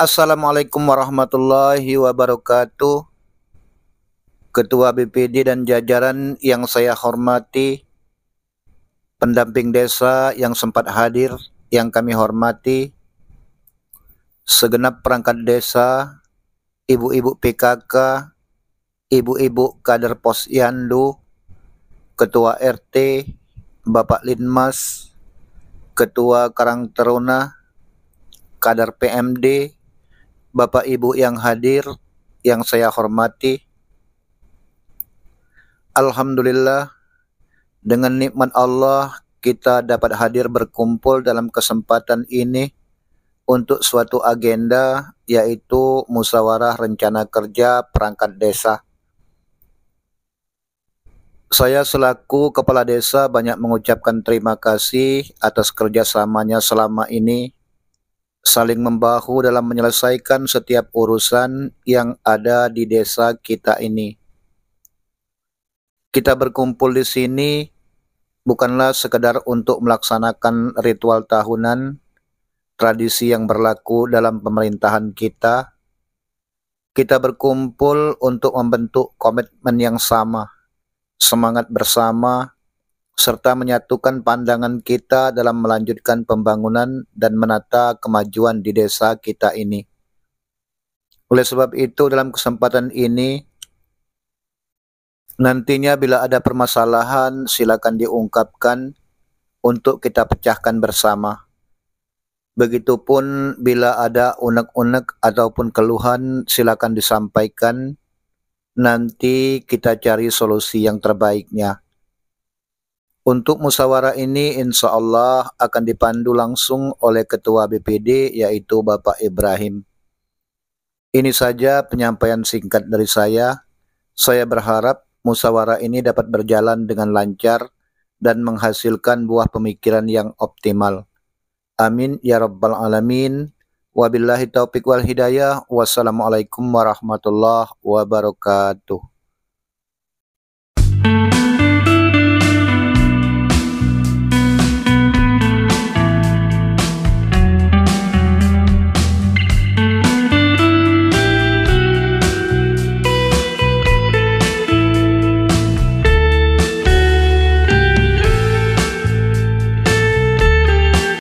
Assalamualaikum warahmatullahi wabarakatuh. Ketua BPD dan jajaran yang saya hormati, pendamping desa yang sempat hadir, yang kami hormati, segenap perangkat desa, ibu-ibu PKK, ibu-ibu kader pos Yandu ketua RT, Bapak Linmas, ketua Karang Teruna kader PMD, Bapak Ibu yang hadir, yang saya hormati. Alhamdulillah, dengan nikmat Allah kita dapat hadir berkumpul dalam kesempatan ini untuk suatu agenda yaitu musyawarah rencana kerja perangkat desa. Saya selaku kepala desa banyak mengucapkan terima kasih atas kerjasamanya selama ini saling membahu dalam menyelesaikan setiap urusan yang ada di desa kita ini. Kita berkumpul di sini bukanlah sekedar untuk melaksanakan ritual tahunan, tradisi yang berlaku dalam pemerintahan kita. Kita berkumpul untuk membentuk komitmen yang sama, semangat bersama, serta menyatukan pandangan kita dalam melanjutkan pembangunan dan menata kemajuan di desa kita ini. Oleh sebab itu, dalam kesempatan ini, nantinya bila ada permasalahan, silakan diungkapkan untuk kita pecahkan bersama. Begitupun bila ada unek-unek ataupun keluhan, silakan disampaikan. Nanti kita cari solusi yang terbaiknya. Untuk musyawarah ini insya Allah akan dipandu langsung oleh Ketua BPD yaitu Bapak Ibrahim. Ini saja penyampaian singkat dari saya. Saya berharap musyawarah ini dapat berjalan dengan lancar dan menghasilkan buah pemikiran yang optimal. Amin ya rabbal alamin. Wabillahi taufik wal hidayah. Wassalamualaikum warahmatullahi wabarakatuh.